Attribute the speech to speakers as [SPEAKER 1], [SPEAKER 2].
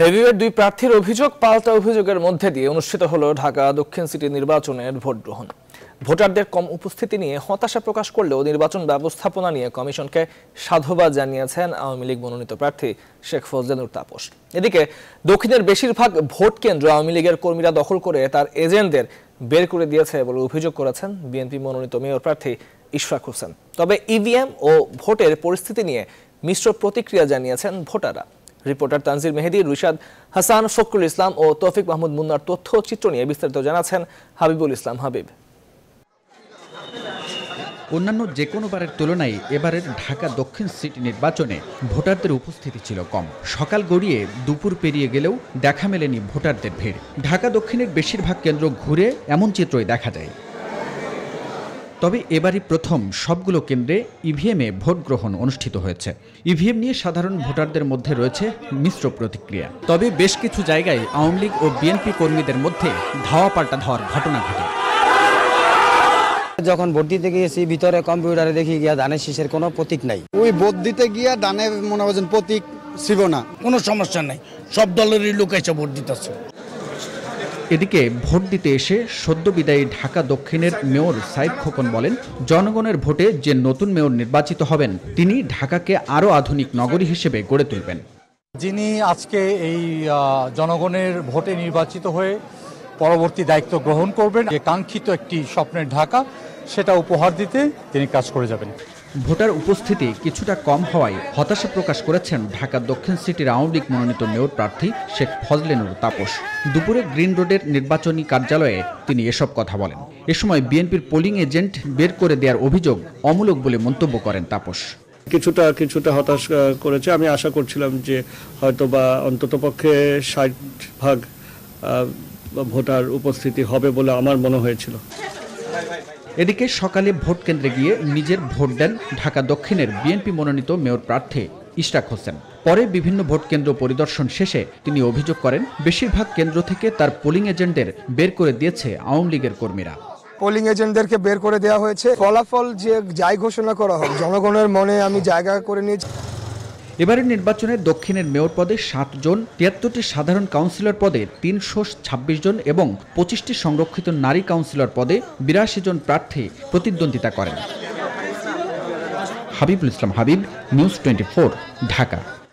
[SPEAKER 1] heavyweight দুই প্রার্থীর অভিযোগ পাল্টা অভিযোগের মধ্যে দিয়ে অনুষ্ঠিত হল ঢাকা দক্ষিণ সিটি নির্বাচনের ভোট গ্রহণ ভোটারদের কম উপস্থিতি নিয়ে হতাশা প্রকাশ করলেও নির্বাচন ব্যবস্থাপনা নিয়ে কমিশনকে সাধুবাদ জানিয়েছেন আওয়ামী লীগ মনোনীত প্রার্থী শেখ ফজলানুর তাপস এদিকে দক্ষিণের বেশিরভাগ ভোট কেন্দ্র আওয়ামী লীগের কর্মীরা দখল করে তার এজেন্টদের বের করে দিয়েছে বলে অভিযোগ করেছেন বিএনপি মনোনীত মেয়র প্রার্থী ইশফাক হোসেন তবে ইভিএম ও ভোটের পরিস্থিতি নিয়ে মিশ্র প্রতিক্রিয়া জানিয়েছেন ভোটাররা রিপোর্টার তানজির মেহেদি রুশাদ হাসান ফকরুল ইসলাম ও তৌফিক মাহমুদ মুন্নার তথ্যচিত্র নিয়ে বিস্তারিত জানাচ্ছেন হাবিবুল ইসলাম হাবিব
[SPEAKER 2] অন্যান্য যে কোনো বারের তুলনায় এবারের ঢাকা দক্ষিণ সিটি নির্বাচনে ভোটারদের উপস্থিতি ছিল কম সকাল গড়িয়ে দুপুর পেরিয়ে গেলেও দেখা মেলেনি ভোটারদের ভিড় ঢাকা দক্ষিণের বেশিরভাগ কেন্দ্র ঘুরে এমন চিত্রই দেখা যায় তবে এবারই প্রথম সবগুলো কেন্দ্রে ইভিএমে e ভোট গ্রহণ অনুষ্ঠিত হয়েছে ইভিএম e নিয়ে সাধারণ ভোটারদের মধ্যে রয়েছে মিশ্র প্রতিক্রিয়া তবে বেশ কিছু জায়গায় আওয়ামী লীগ ও বিএনপি কর্মীদের মধ্যে ধাওয়া পাল্টা ধর ঘটনা ঘটে যখন ভোট দিতে গিয়েছি ভিতরে কম্পিউটারে দেখি গিয়া ধানের শীষের কোনো প্রতীক নাই ওই ভোট দিতে গিয়া ধানের মনে হয় প্রতীক ছিল না কোনো সমস্যা নাই সব দলেরই লোক এসে ভোট দিতেছে এদিকে ভোট দিতে এসে সদ্য বিদায়ী ঢাকা দক্ষিণের মেয়র সাইদ খোকন বলেন জনগণের ভোটে যে নতুন মেয়র নির্বাচিত হবেন তিনি ঢাকাকে আরও আধুনিক নগরী হিসেবে গড়ে তুলবেন যিনি আজকে এই জনগণের ভোটে নির্বাচিত হয়ে পরবর্তী দায়িত্ব গ্রহণ করবেন যে কাঙ্ক্ষিত একটি স্বপ্নের ঢাকা সেটা উপহার দিতে তিনি কাজ করে যাবেন ভোটার উপস্থিতি কিছুটা কম হওয়ায় হতাশা প্রকাশ করেছেন ঢাকা দক্ষিণ সিটির আওয়ামী লীগ মনোনীত মেয়র প্রার্থী শেখ ফজলেনুর তাপস দুপুরে গ্রিন রোডের নির্বাচনী কার্যালয়ে তিনি এসব কথা বলেন এ সময় বিএনপির পোলিং এজেন্ট বের করে দেওয়ার অভিযোগ অমূলক বলে মন্তব্য করেন তাপস
[SPEAKER 1] কিছুটা কিছুটা হতাশ করেছে আমি আশা করছিলাম যে হয়তো বা পক্ষে ষাট ভাগ ভোটার উপস্থিতি হবে বলে আমার মনে হয়েছিল এদিকে সকালে ভোট কেন্দ্রে গিয়ে নিজের ভোট দেন ঢাকা
[SPEAKER 2] দক্ষিণের বিএনপি মনোনীত মেয়র প্রার্থী ইশরাক হোসেন পরে বিভিন্ন ভোট কেন্দ্র পরিদর্শন শেষে তিনি অভিযোগ করেন বেশিরভাগ কেন্দ্র থেকে তার পোলিং এজেন্টদের বের করে দিয়েছে আওয়ামী লীগের কর্মীরা
[SPEAKER 1] পোলিং এজেন্টদেরকে বের করে দেওয়া হয়েছে ফলাফল যে যাই ঘোষণা করা হোক জনগণের মনে আমি জায়গা করে নিয়েছি
[SPEAKER 2] এবারের নির্বাচনে দক্ষিণের মেয়র পদে সাতজন তিয়াত্তরটি সাধারণ কাউন্সিলর পদে তিনশো ছাব্বিশ জন এবং পঁচিশটি সংরক্ষিত নারী কাউন্সিলর পদে বিরাশি জন প্রার্থী প্রতিদ্বন্দ্বিতা করেন হাবিবুল ইসলাম হাবিব নিউজ টোয়েন্টি ঢাকা